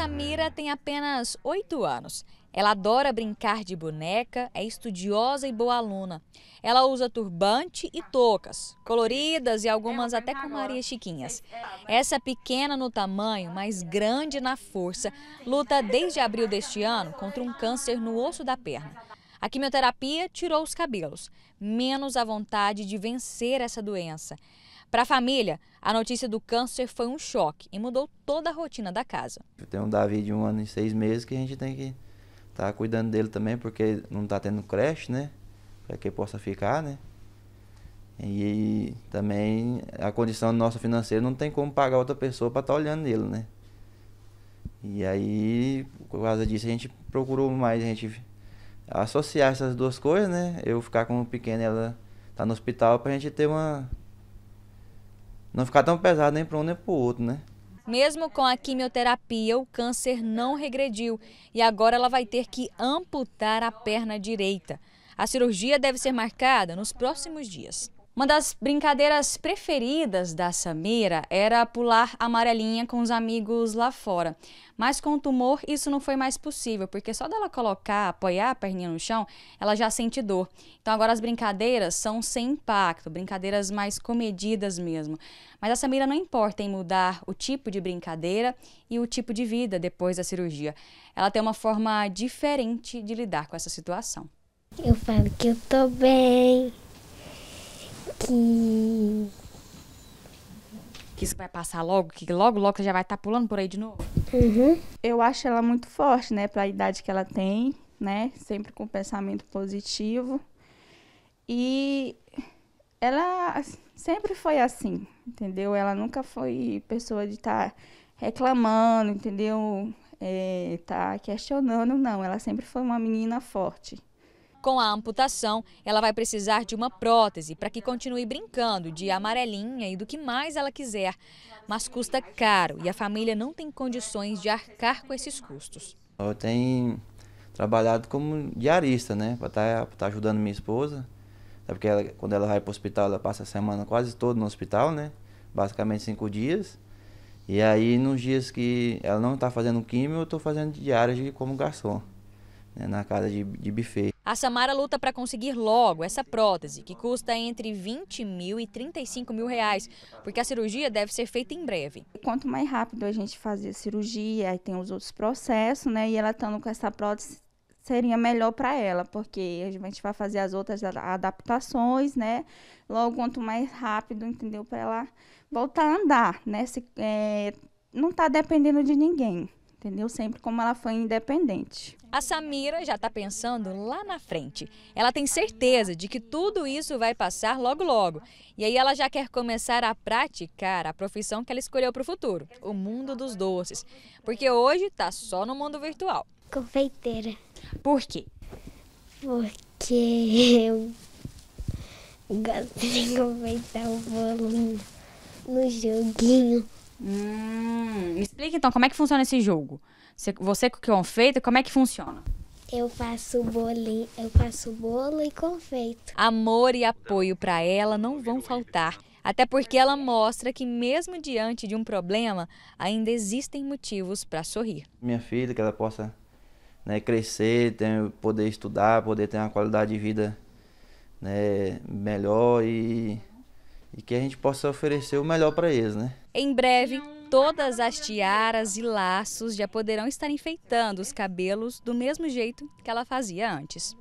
Samira tem apenas 8 anos. Ela adora brincar de boneca, é estudiosa e boa aluna. Ela usa turbante e toucas, coloridas e algumas até com Maria Chiquinhas. Essa pequena no tamanho, mas grande na força, luta desde abril deste ano contra um câncer no osso da perna. A quimioterapia tirou os cabelos, menos a vontade de vencer essa doença. Para a família, a notícia do câncer foi um choque e mudou toda a rotina da casa. Tem um Davi de um ano e seis meses que a gente tem que estar tá cuidando dele também, porque não está tendo creche, né? Para que possa ficar, né? E também a condição nossa financeira não tem como pagar outra pessoa para estar tá olhando ele, né? E aí, por causa disso, a gente procurou mais a gente associar essas duas coisas, né? Eu ficar com o pequeno e ela tá no hospital para a gente ter uma não ficar tão pesado nem para um nem para o outro, né? Mesmo com a quimioterapia, o câncer não regrediu e agora ela vai ter que amputar a perna direita. A cirurgia deve ser marcada nos próximos dias. Uma das brincadeiras preferidas da Samira era pular amarelinha com os amigos lá fora. Mas com o tumor isso não foi mais possível, porque só dela colocar, apoiar a perninha no chão, ela já sente dor. Então agora as brincadeiras são sem impacto, brincadeiras mais comedidas mesmo. Mas a Samira não importa em mudar o tipo de brincadeira e o tipo de vida depois da cirurgia. Ela tem uma forma diferente de lidar com essa situação. Eu falo que eu tô bem que. Que isso vai passar logo, que logo, logo você já vai estar tá pulando por aí de novo? Uhum. Eu acho ela muito forte, né, para a idade que ela tem, né? Sempre com pensamento positivo. E ela sempre foi assim, entendeu? Ela nunca foi pessoa de estar tá reclamando, entendeu? É, tá questionando, não. Ela sempre foi uma menina forte. Com a amputação, ela vai precisar de uma prótese para que continue brincando de amarelinha e do que mais ela quiser. Mas custa caro e a família não tem condições de arcar com esses custos. Eu tenho trabalhado como diarista, né? Para estar tá, tá ajudando minha esposa. porque ela, quando ela vai para o hospital, ela passa a semana quase toda no hospital, né? Basicamente cinco dias. E aí, nos dias que ela não está fazendo químio, eu estou fazendo diária de como garçom né, na casa de, de buffet. A Samara luta para conseguir logo essa prótese, que custa entre 20 mil e 35 mil reais, porque a cirurgia deve ser feita em breve. Quanto mais rápido a gente fazer a cirurgia, aí tem os outros processos, né? E ela estando com essa prótese seria melhor para ela, porque a gente vai fazer as outras adaptações, né? Logo, quanto mais rápido, entendeu? Para ela voltar a andar, né? Se, é, não está dependendo de ninguém entendeu? Sempre como ela foi independente. A Samira já está pensando lá na frente. Ela tem certeza de que tudo isso vai passar logo logo. E aí ela já quer começar a praticar a profissão que ela escolheu para o futuro, o mundo dos doces. Porque hoje está só no mundo virtual. Confeiteira. Por quê? Porque eu gosto de confeitar o bolo no joguinho. Hum, me explica então como é que funciona esse jogo. Você, você com é confeito, como é que funciona? Eu faço bolinho, eu faço bolo e confeito. Amor e apoio para ela não vão faltar, até porque ela mostra que mesmo diante de um problema, ainda existem motivos para sorrir. Minha filha, que ela possa né, crescer, ter, poder estudar, poder ter uma qualidade de vida né, melhor e e que a gente possa oferecer o melhor para eles, né? Em breve, todas as tiaras e laços já poderão estar enfeitando os cabelos do mesmo jeito que ela fazia antes.